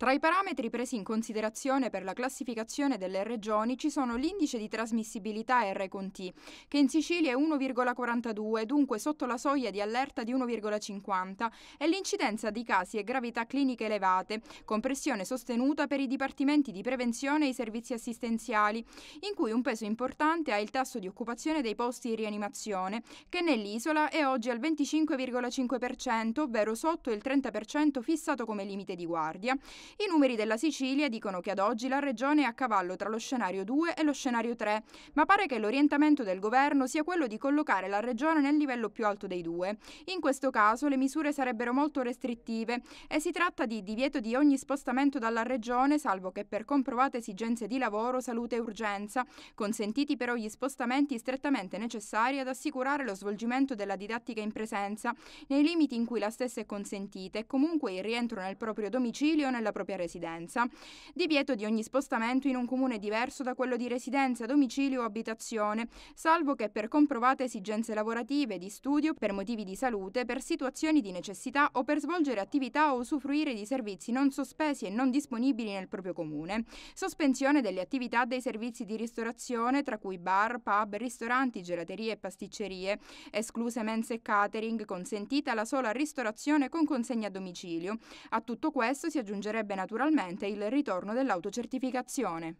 Tra i parametri presi in considerazione per la classificazione delle regioni ci sono l'indice di trasmissibilità R con T, che in Sicilia è 1,42, dunque sotto la soglia di allerta di 1,50, e l'incidenza di casi e gravità cliniche elevate, con pressione sostenuta per i dipartimenti di prevenzione e i servizi assistenziali, in cui un peso importante ha il tasso di occupazione dei posti di rianimazione, che nell'isola è oggi al 25,5%, ovvero sotto il 30% fissato come limite di guardia i numeri della Sicilia dicono che ad oggi la regione è a cavallo tra lo scenario 2 e lo scenario 3, ma pare che l'orientamento del governo sia quello di collocare la regione nel livello più alto dei due. In questo caso le misure sarebbero molto restrittive e si tratta di divieto di ogni spostamento dalla regione salvo che per comprovate esigenze di lavoro, salute e urgenza, consentiti però gli spostamenti strettamente necessari ad assicurare lo svolgimento della didattica in presenza, nei limiti in cui la stessa è consentita e comunque il rientro nel proprio domicilio o nella propria propria residenza, divieto di ogni spostamento in un comune diverso da quello di residenza, domicilio o abitazione, salvo che per comprovate esigenze lavorative, di studio, per motivi di salute, per situazioni di necessità o per svolgere attività o usufruire di servizi non sospesi e non disponibili nel proprio comune, sospensione delle attività dei servizi di ristorazione, tra cui bar, pub, ristoranti, gelaterie e pasticcerie, escluse mense e catering, consentita la sola ristorazione con consegna a domicilio. A tutto questo si aggiungerebbe naturalmente il ritorno dell'autocertificazione.